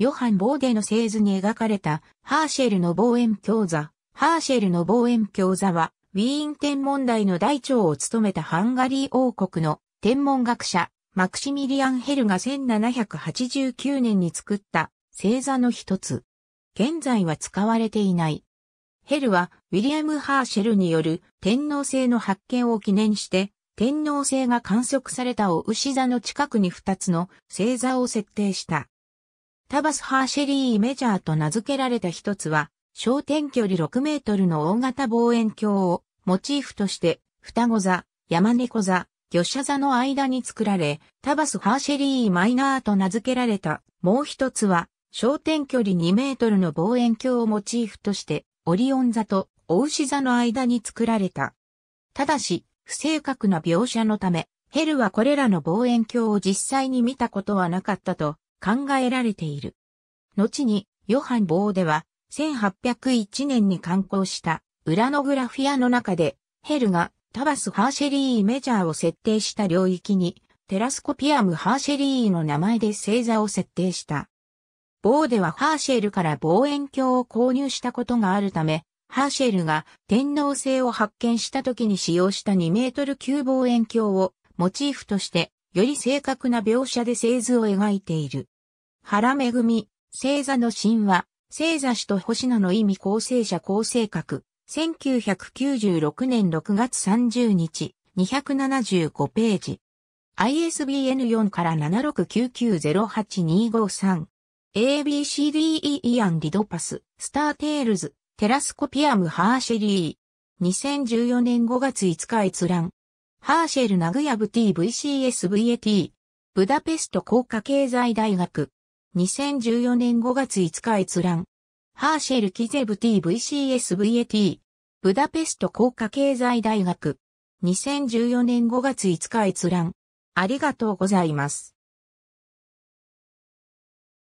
ヨハン・ボーデの製図に描かれた、ハーシェルの望遠鏡座。ハーシェルの望遠鏡座は、ウィーン天文台の大長を務めたハンガリー王国の天文学者、マクシミリアン・ヘルが1789年に作った星座の一つ。現在は使われていない。ヘルはウィリアム・ハーシェルによる天皇星の発見を記念して、天皇星が観測されたお牛座の近くに2つの星座を設定した。タバス・ハーシェリー・メジャーと名付けられた一つは、焦点距離6メートルの大型望遠鏡をモチーフとして、双子座、山猫座、魚舎座の間に作られ、タバス・ハーシェリー・マイナーと名付けられた。もう一つは、焦点距離2メートルの望遠鏡をモチーフとして、オリオン座とオウシ座の間に作られた。ただし、不正確な描写のため、ヘルはこれらの望遠鏡を実際に見たことはなかったと考えられている。後に、ヨハン・ボーデは、1801年に刊行した、ウラノグラフィアの中で、ヘルがタバス・ハーシェリー・メジャーを設定した領域に、テラスコピアム・ハーシェリーの名前で星座を設定した。ボーデはハーシェルから望遠鏡を購入したことがあるため、ハーシェルが天皇星を発見した時に使用した2メートル級望遠鏡をモチーフとして、より正確な描写で星図を描いている。原恵、星座の神話、星座氏と星名の意味構成者構成格、1996年6月30日、275ページ。ISBN 4から769908253。ABCDE イアン・リドパス、スターテールズ、テラスコピアム・ハーシェリー。2014年5月5日閲覧。ハーシェル・ナグヤブ TVCSVAT。ブダペスト工科経済大学。2014年5月5日閲覧。ハーシェル・キゼブ TVCSVAT。ブダペスト工科経済大学。2014年5月5日閲覧。ありがとうございます。